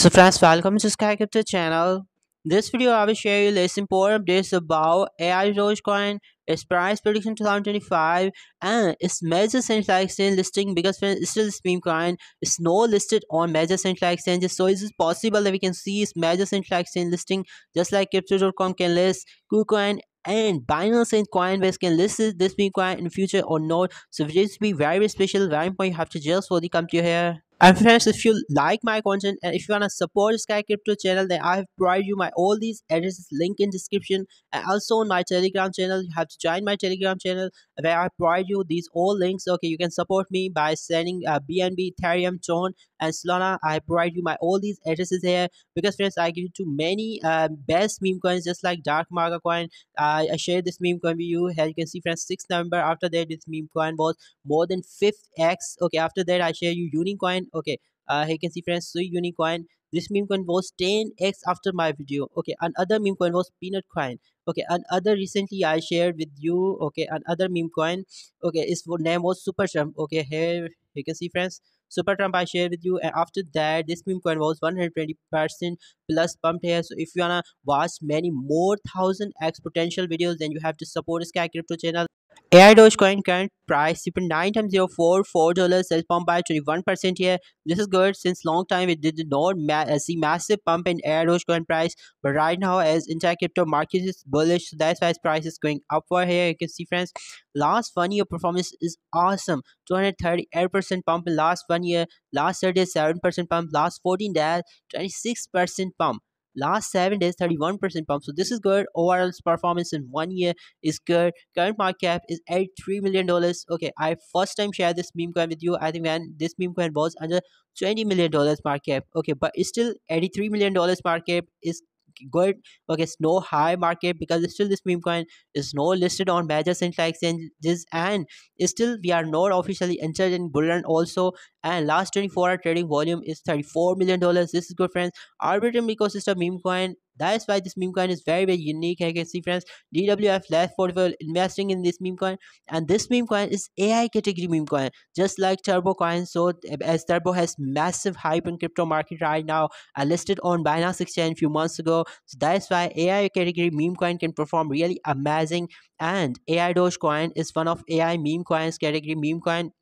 So friends, welcome to SkyCrypto channel. This video I will share you less important updates about AI Dogecoin, its price prediction 2025, and its major central exchange listing because friends, still this meme coin is not listed on major central exchanges. So it is possible that we can see its major central exchange listing just like Crypto.com can list KuCoin and Binance and Coinbase can list this meme coin in future or not. So it will be very, very special, very important. You have to just for the come to here. And friends, if you like my content and if you wanna support Sky Crypto channel, then I have provided you my all these addresses link in description and also on my Telegram channel. You have to join my Telegram channel where I provide you these all links. Okay, you can support me by sending uh, BNB, Ethereum, Tron, and Solana. I provide you my all these addresses here because friends, I give you to many uh, best meme coins just like Dark Marga coin. Uh, I share this meme coin with you. As you can see friends, six number. After that, this meme coin was more than fifth x. Okay, after that I share you Unicoin okay uh, here you can see friends so unicoin this meme coin was 10x after my video okay another meme coin was peanut coin okay another recently i shared with you okay another meme coin okay its name was super trump okay here you can see friends super trump i shared with you and after that this meme coin was 120 percent plus pumped here so if you wanna watch many more thousand x potential videos then you have to support this crypto channel AI Dogecoin current price $9.044 has pumped by 21% here. This is good since long time it did not ma uh, see massive pump in AI Dogecoin price. But right now as entire crypto market is bullish, so that's why its price is going upward here. You can see friends, last one year performance is awesome. 238% pump in last one year, last 37% pump, last 14 days, 26% pump. Last seven days, 31% pump. So this is good. Overall performance in one year is good. Current market cap is $83 million. Okay, I first time share this meme coin with you. I think when this meme coin was under $20 million market cap. Okay, but it's still $83 million market cap is good okay it's no high market because still this meme coin is no listed on major central exchanges and still we are not officially entered in bull run also and last 24 hour trading volume is 34 million dollars this is good friends arbitrum ecosystem meme coin that is why this meme coin is very very unique. I can see friends DWF last portfolio investing in this meme coin and this meme coin is AI category meme coin just like Turbo coin. So as Turbo has massive hype in crypto market right now I listed on Binance exchange few months ago. So that is why AI category meme coin can perform really amazing and AI Doge coin is one of AI meme coins category meme coin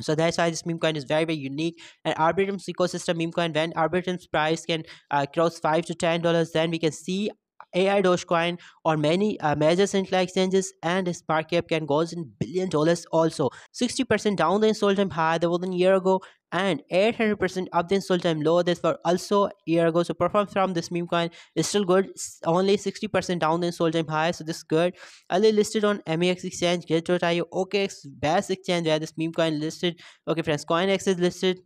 so that's why this meme coin is very very unique. And Arbitrum's ecosystem meme coin when Arbitrum's price can uh, cross five to ten dollars, then we can see AI Dogecoin or many uh, major central exchanges and its market cap can go in billion dollars also. 60% down the sold time high that was a year ago and 800% up the sold time low this were also a year ago so perform from this meme coin is still good only 60% down the sold time high so this is good early listed on mex exchange get.io okx best exchange where this meme coin listed okay friends coinx is listed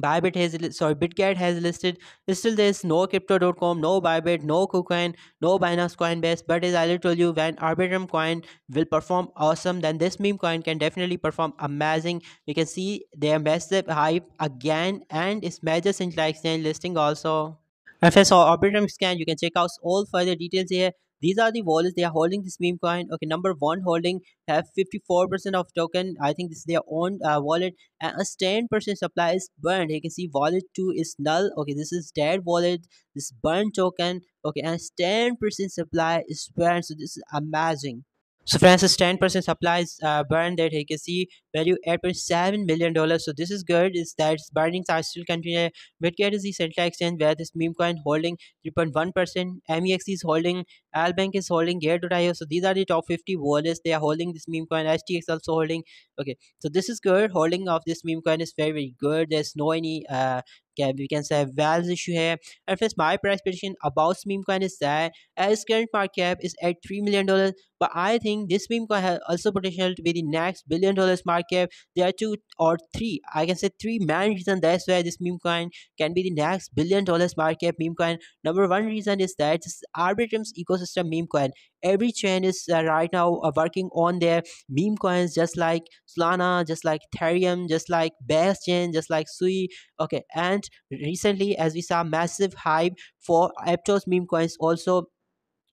Bybit has sorry Bitget has listed. Still, there is no Crypto.com, no Bybit, no KuCoin, no Binance Coinbase. But as I told you, when Arbitrum coin will perform awesome, then this meme coin can definitely perform amazing. You can see their massive hype again, and it's major like exchange listing also. if I saw Arbitrum scan, you can check out all further details here these are the wallets they are holding this meme coin okay number one holding have 54% of token i think this is their own uh, wallet and a 10% supply is burned you can see wallet 2 is null okay this is dead wallet this burn token okay and 10% supply is burned so this is amazing so France's 10% supplies uh, burned that he can see value $8.7 million. So this is good is that burnings are still continuing. Midcat is the central exchange where this meme coin holding 3.1%. MEX is holding, Albank is holding, Gear.io. So these are the top 50 wallets. They are holding this meme coin. STX also holding. Okay, so this is good. Holding of this meme coin is very, very good. There's no any uh, can we can say whales issue here. And friends my price prediction about meme coin is that as current market cap is at three dollars. But I think this meme coin has also potential to be the next billion dollar market. cap. There are two or three, I can say three main reasons that's why this meme coin can be the next billion dollar market. meme coin. Number one reason is that this Arbitrum's ecosystem meme coin. Every chain is uh, right now uh, working on their meme coins, just like Solana, just like Ethereum, just like Base Chain, just like Sui. Okay, and recently, as we saw, massive hype for Aptos meme coins also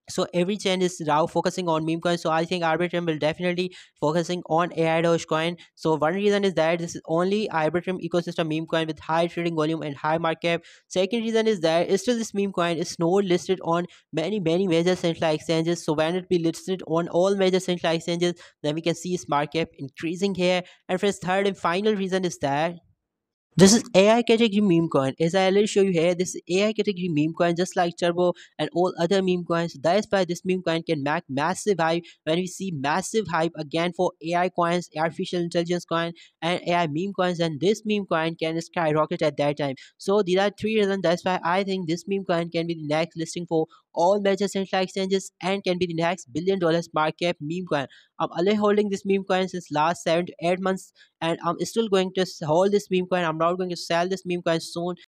so every chain is now focusing on meme coin so i think arbitrum will definitely focusing on ai dogecoin so one reason is that this is only arbitrum ecosystem meme coin with high trading volume and high market cap second reason is that still this meme coin is not listed on many many major central exchanges so when it be listed on all major central exchanges then we can see its market cap increasing here and for its third and final reason is that this is AI category meme coin. As I already show you here, this is AI category meme coin, just like Turbo and all other meme coins. That is why this meme coin can make massive hype. When we see massive hype again for AI coins, artificial intelligence coin, and AI meme coins, and this meme coin can skyrocket at that time. So these are three reasons. That's why I think this meme coin can be the next listing for all major central exchanges and can be the next billion dollars market cap meme coin. I'm um, already holding this meme coin since last seven to eight months and I'm um, still going to hold this meme coin. I'm not going to sell this meme coin soon